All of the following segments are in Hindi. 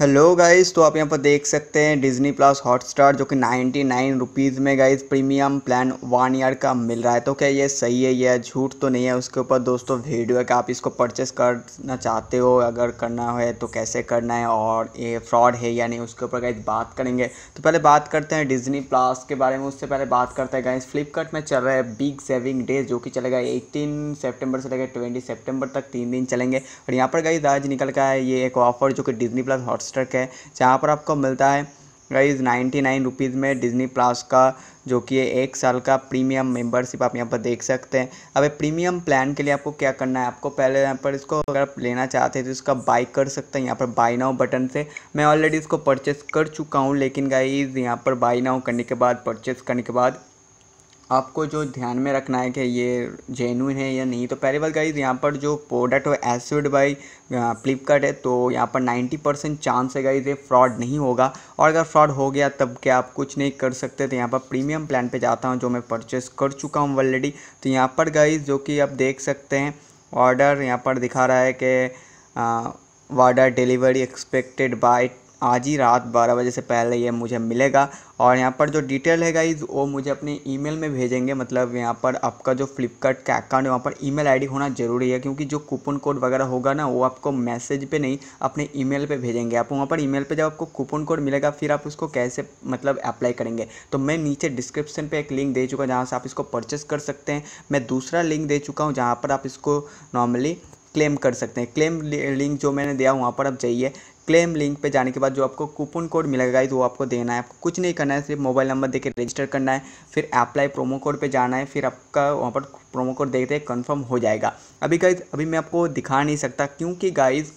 हेलो गाइस तो आप यहाँ पर देख सकते हैं डिज़नी प्लस हॉटस्टार जो कि नाइन्टी नाइन रुपीज़ में guys premium plan one year का मिल रहा है तो क्या ये सही है या झूठ तो नहीं है उसके ऊपर दोस्तों वीडियो है कि आप इसको परचेस करना चाहते हो अगर करना है तो कैसे करना है और ये फ्रॉड है या नहीं उसके ऊपर गाइज बात करेंगे तो पहले बात करते हैं डिज़नी प्लस के बारे में उससे पहले बात करते हैं गाइज फ्लिपकार्ट में चल रहा है बिग सेविंग डे जो कि चलेगा एटीन सेप्टेम्बर से लेकर ट्वेंटी सेप्टेम्बर तक तीन दिन चलेंगे और यहाँ पर गाइज आज निकल का है ये एक ऑफर जो कि डिज़नी प्लस हॉट हॉटस्टार है जहाँ पर आपको मिलता है गाइज नाइन्टी नाइन रुपीज़ में डिज़नी प्लस का जो कि एक साल का प्रीमियम मेंबरशिप आप यहाँ पर देख सकते हैं अब प्रीमियम प्लान के लिए आपको क्या करना है आपको पहले यहाँ पर इसको अगर आप लेना चाहते हैं तो इसका बाई कर सकते हैं यहाँ पर बाई नाउ बटन से मैं ऑलरेडी इसको परचेस कर चुका हूँ लेकिन गाइज यहाँ पर बाई नाउ करने के बाद परचेस करने के बाद आपको जो ध्यान में रखना है कि ये जेनुइन है या नहीं तो पहली बात गाइज यहाँ पर जो प्रोडक्ट है एसिड बाई फ्लिपकार्ट है तो यहाँ पर 90 परसेंट चांस है गाइज ये फ्रॉड नहीं होगा और अगर फ्रॉड हो गया तब क्या आप कुछ नहीं कर सकते तो यहाँ पर प्रीमियम प्लान पे जाता हूँ जो मैं परचेस कर चुका हूँ ऑलरेडी तो यहाँ पर गाइज जो कि आप देख सकते हैं ऑर्डर यहाँ पर दिखा रहा है कि वाडर डिलीवरी एक्सपेक्टेड बाई आज ही रात बारह बजे से पहले ये मुझे मिलेगा और यहाँ पर जो डिटेल है गाइज वो मुझे अपने ईमेल में भेजेंगे मतलब यहाँ पर आपका जो फ्लिपकार्ट का अकाउंट है वहाँ पर ईमेल आईडी होना ज़रूरी है क्योंकि जो कूपन कोड वगैरह होगा ना वो आपको मैसेज पे नहीं अपने ईमेल पे भेजेंगे आप वहाँ पर ईमेल पे जब आपको कूपन कोड मिलेगा फिर आप उसको कैसे मतलब अप्लाई करेंगे तो मैं नीचे डिस्क्रिप्शन पर एक लिंक दे चुका हूँ जहाँ से आप इसको परचेस कर सकते हैं मैं दूसरा लिंक दे चुका हूँ जहाँ पर आप इसको नॉर्मली क्लेम कर सकते हैं क्लेम लिंक जो मैंने दिया वहाँ पर आप जाइए क्लेम लिंक पे जाने के बाद जो आपको कूपन कोड मिलेगा गाइज वो आपको देना है आपको कुछ नहीं करना है सिर्फ मोबाइल नंबर देके रजिस्टर करना है फिर अप्लाई प्रोमो कोड पे जाना है फिर आपका वहाँ पर प्रोमो कोड देखते हैं कन्फर्म हो जाएगा अभी गाइज अभी मैं आपको दिखा नहीं सकता क्योंकि गाइज़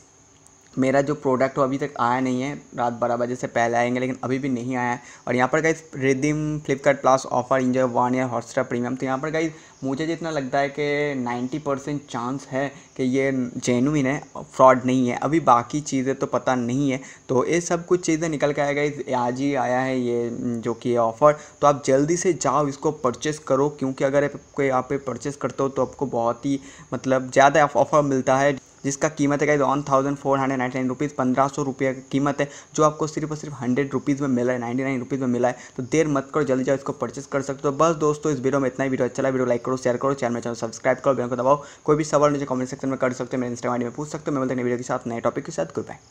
मेरा जो प्रोडक्ट हो अभी तक आया नहीं है रात बारह बजे से पहले आएंगे लेकिन अभी भी नहीं आया है और यहाँ पर गई redeem Flipkart plus offer enjoy one या हॉटस्टार प्रीमियम तो यहाँ पर गई मुझे जितना लगता है कि नाइन्टी परसेंट चांस है कि ये जेनुइन है फ्रॉड नहीं है अभी बाकी चीज़ें तो पता नहीं है तो ये सब कुछ चीज़ें निकल के आएगा इस आज ही आया है ये जो कि ये ऑफ़र तो आप जल्दी से जाओ इसको परचेस करो क्योंकि अगर आप कोई आप परचेस करते हो तो आपको बहुत ही मतलब ज़्यादा ऑफ़र मिलता है जिसका कीमत है one thousand four hundred ninety nine rupees पंद्रह सौ रुपये की कीमत है जो आपको सिर्फ और सिर्फ हंड्रेड रुपीज़ में मिला है नाइन्टी नाइन रुपीज़ में मिला है तो देर मत करो जल्दी जाओ इसको परचेस कर सकते हो बस दोस्तों इस वीडियो में इतना ही वीडियो अच्छा वीडियो लाइक करो शेयर करो चैनल चलो सब्सक्राइब करो बेल को दबाओ कोई भी सवाल मुझे कमेंट सेक्शन में कर सकते हो मेरे इंस्टाग्राम में पूछ सकते हो मैं बोलते वीडियो के साथ नए टॉपिक के साथ गुड बाय